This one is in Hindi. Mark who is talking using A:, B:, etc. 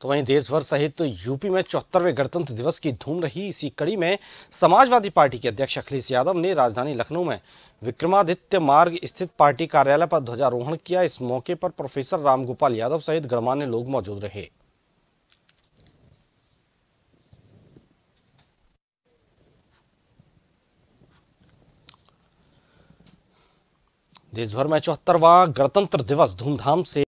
A: तो वहीं देशभर सहित तो यूपी में चौहत्तरवें गणतंत्र दिवस की धूम रही इसी कड़ी में समाजवादी पार्टी के अध्यक्ष अखिलेश यादव ने राजधानी लखनऊ में विक्रमादित्य मार्ग स्थित पार्टी कार्यालय पर ध्वजारोहण किया इस मौके पर प्रोफेसर रामगोपाल यादव सहित गणमान्य लोग मौजूद रहे
B: देशभर में चौहत्तरवा गणतंत्र दिवस धूमधाम से